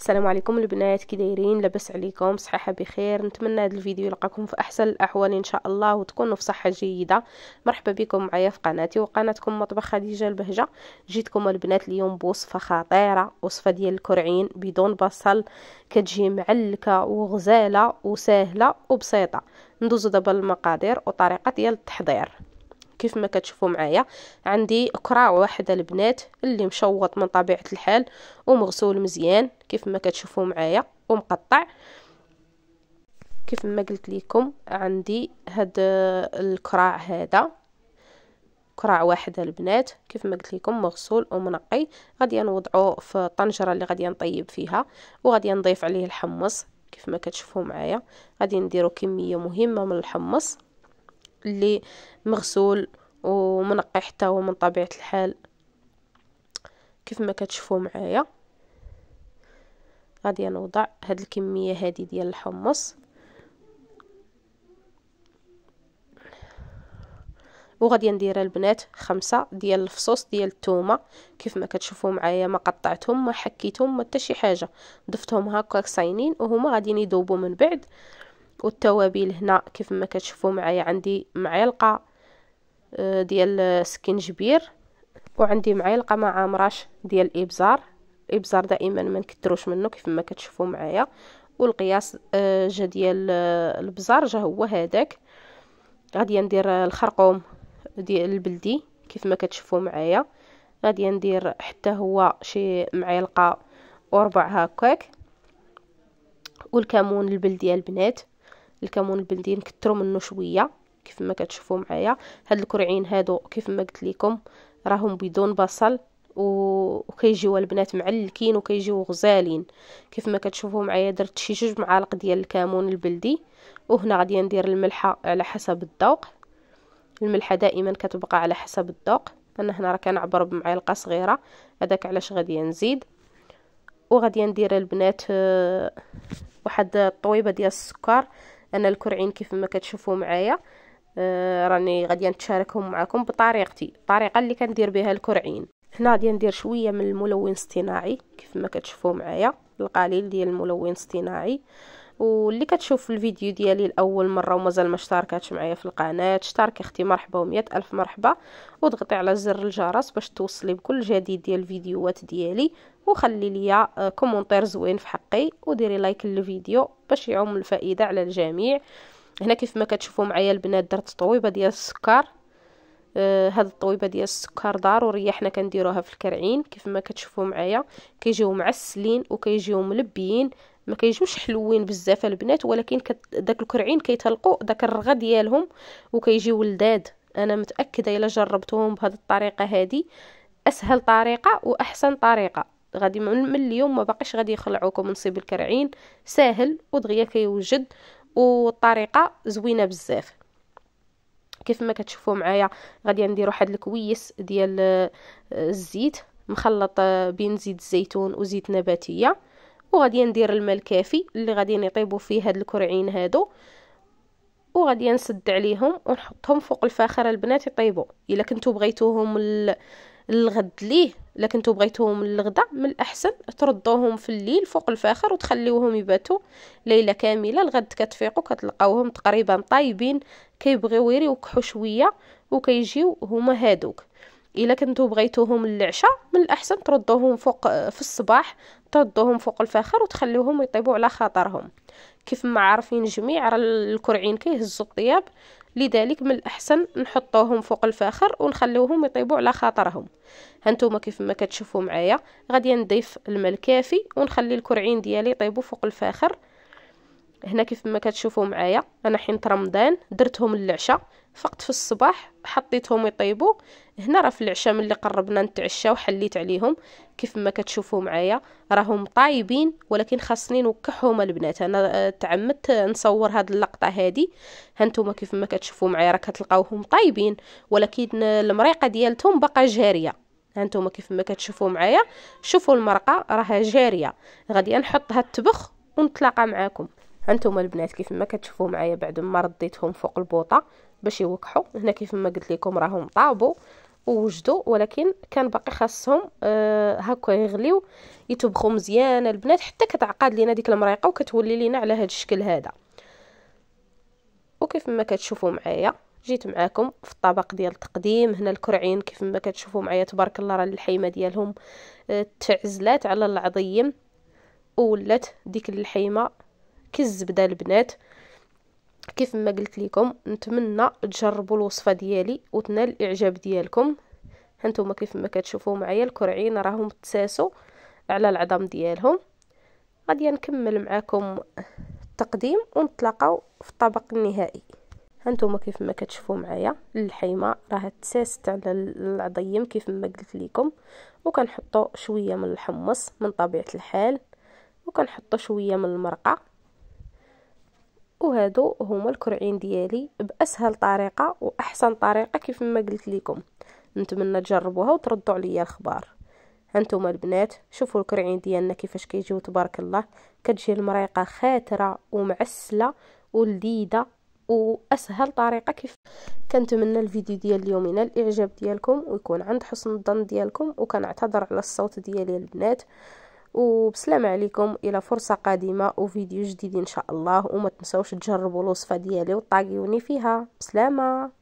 السلام عليكم البنات كي دايرين لاباس عليكم صحيحه بخير نتمنى هذا الفيديو يلقاكم في احسن الاحوال ان شاء الله وتكونوا في صحه جيده مرحبا بكم معايا في قناتي وقناتكم مطبخ خديجه البهجه جيتكم البنات اليوم بوصفه خطيره وصفه ديال الكرعين بدون بصل كتجي معلكه وغزاله وسهله وبسيطه ندوزو دابا للمقادير وطريقه ديال التحضير كيف ما كتشوفوا معايا عندي كرة واحدة البنات اللي مشوط من طبيعة الحال ومغسول مزيان كيف ما كتشوفوا معايا ومقطع كيف ما قلت لكم عندي هاد الكراع هذا كراع واحد البنات كيف ما قلت لكم مغسول ومنقي غادي نوضعه في الطنجره اللي غادي نطيب فيها وغادي نضيف عليه الحمص كيف ما كتشوفوا معايا غادي نديرو كميه مهمه من الحمص اللي مغسول ومنقي حتى هو من طبيعة الحال كيف ما كتشوفوا معايا غادي نوضع هاد الكمية هادي ديال الحمص وغادي ندير البنات خمسة ديال الفصوص ديال التومة كيف ما كتشوفوا معايا ما قطعتهم ما حكيتهم ما حتى شي حاجة ضفتهم هكا صاينين وهما غاديين يذوبوا من بعد والتوابل هنا كيف ما كتشوفوا معايا عندي معلقه آه، ديال السكنجبير وعندي معلقه ما عامراش ديال الابزار الابزار دائما ما نكثروش منه كيف ما كتشوفوا معايا والقياس آه، جا ديال آه، البزار جا هو هذاك غادي ندير الخرقوم ديال البلدي كيف ما كتشوفوا معايا غادي ندير حتى هو شي معلقه وربع هكاك والكمون البلدي البنات الكمون البلدي نكثروا منه شويه كيف ما كتشوفوا معايا هاد الكرعين هادو كيف ما قلت لكم راهم بدون بصل وكيجيو البنات معلكين وكيجيو غزالين كيف ما كتشوفوا معايا درت شي جوج معالق ديال الكمون البلدي وهنا غادي ندير الملحه على حسب الذوق الملحه دائما كتبقى على حسب الذوق انا هنا راه كنعبر بمعلقه صغيره هذاك علاش غادي نزيد وغادي ندير البنات آه، واحد الطويبه ديال السكر انا الكرعين كيف ما كتشوفوا معايا آه راني غادي نتشاركهم معكم بطريقتي الطريقه اللي كندير بها الكرعين هنا غادي ندير شويه من الملون الاصطناعي كيف ما كتشوفوا معايا القليل ديال الملون الاصطناعي واللي كتشوف الفيديو ديالي لاول مره ومازال ما اشتركتش معايا في القناه اشتركي اختي مرحبا ومية الف مرحبا وضغطي على زر الجرس باش توصلي بكل جديد ديال الفيديوهات ديالي وخلي ليا كومونتير زوين في حقي وديري لايك للفيديو باش يعم الفائده على الجميع هنا كيف ما كتشوفوا معايا البنات درت طويبه ديال السكر آه، هاد الطويبه ديال السكر ضروريه حنا كنديروها في الكرعين كيف ما كتشوفوا معايا كيجيو معسلين وكيجيو ملبيين ما كيجوش حلوين بزاف البنات ولكن كت... داك الكرعين كيتهلقوا داك الرغا ديالهم وكيجيو لذاذ انا متاكده الا جربتهم بهذه الطريقه هذه اسهل طريقه واحسن طريقه غادي من اليوم ما باقيش غادي يخلعوكم من صيب الكرعين ساهل ودغيا كيوجد والطريقه زوينه بزاف كيف ما كتشوفوا معايا غادي ندير واحد الكويس ديال آه، الزيت مخلط آه، بين زيت الزيتون وزيت نباتيه وغادي ندير الماء الكافي اللي غادي نطيبو فيه هاد الكرعين هادو وغادي نسد عليهم ونحطهم فوق الفاخر البنات يطيبوا الا كنتو بغيتوهم الغد ليه الا كنتو بغيتوهم للغدا من الاحسن تردوهم في الليل فوق الفاخر وتخليوهم يباتوا ليله كامله الغد كتفيقوا كتلقاوهم تقريبا طايبين كيبغيو يريوكحوا شويه وكيجيو هما هادوك الا كنتو بغيتوهم للعشاء من الاحسن تردوهم فوق في الصباح تهضوهم فوق الفاخر وتخليوهم يطيبوا على خاطرهم كيف ما عارفين جميع راه الكرعين كيهزوا الطياب لذلك من الاحسن نحطوهم فوق الفاخر ونخليوهم يطيبوا على خاطرهم هانتوما كيف ما كتشوفوا معايا غادي نضيف الماء الكافي ونخلي الكرعين ديالي يطيبوا فوق الفاخر هنا كيف ما كتشوفوا معايا انا حين رمضان درتهم للعشاء فقط في الصباح حطيتهم يطيبوا هنا راه في العشاء ملي قربنا نتعشاو حليت عليهم كيف ما كتشوفوا معايا راهم طايبين ولكن خاصني نوكحهم البنات انا آه، تعمدت نصور هاد اللقطه هادي هانتوما كيف ما كتشوفوا معايا راه كتلقاوهم طايبين ولكن المريقه ديالتهم باقا جاريه هانتوما كيف ما كتشوفوا معايا شوفوا المرقه راها جاريه غادي نحطها تبخ ونتلاقى معاكم انتم البنات كيف ما كتشوفوا معايا بعد ما رديتهم فوق البوطه باش يوكحوا هنا كيف ما قلت لكم راهم طابوا ووجدوا ولكن كان باقي خاصهم آه هكا يغليو يتبخوا مزيان البنات حتى كتعقد لينا ديك المريقه وكتولي لينا على هذا الشكل هذا وكيف ما كتشوفوا معايا جيت معاكم في الطبق ديال التقديم هنا الكرعين كيف ما كتشوفوا معايا تبارك الله راه الحيمه ديالهم آه، تعزلات على العظيم ولات ديك اللحيمه كزبدة البنات كيف ما قلت لكم نتمنى تجربوا الوصفه ديالي وتنال الاعجاب ديالكم هانتوما كيف ما كتشوفوا معايا الكرعين راهم تساسوا على العظم ديالهم غادي نكمل معاكم التقديم ونتلاقاو في الطبق النهائي هانتوما كيف ما كتشوفوا معايا اللحيمه راه تساست على العظيم كيف ما قلت لكم وكنحطوا شويه من الحمص من طبيعه الحال وكنحطوا شويه من المرقه وهادو هما الكرعين ديالي باسهل طريقه واحسن طريقه كيف ما قلت لكم نتمنى تجربوها وتردوا عليا الخبر هانتوما البنات شوفوا الكرعين ديالنا كيفاش كيجيو تبارك الله كتجي المريقه خاتره ومعسله ولذيذه واسهل طريقه كيف كنتمنى الفيديو ديال اليوم ينال الاعجاب ديالكم ويكون عند حسن الظن ديالكم وكنعتذر على الصوت ديالي البنات وبسلام عليكم الى فرصه قادمه وفيديو جديد ان شاء الله وما تنساوش تجربوا الوصفه ديالي وطاقيوني فيها بسلامه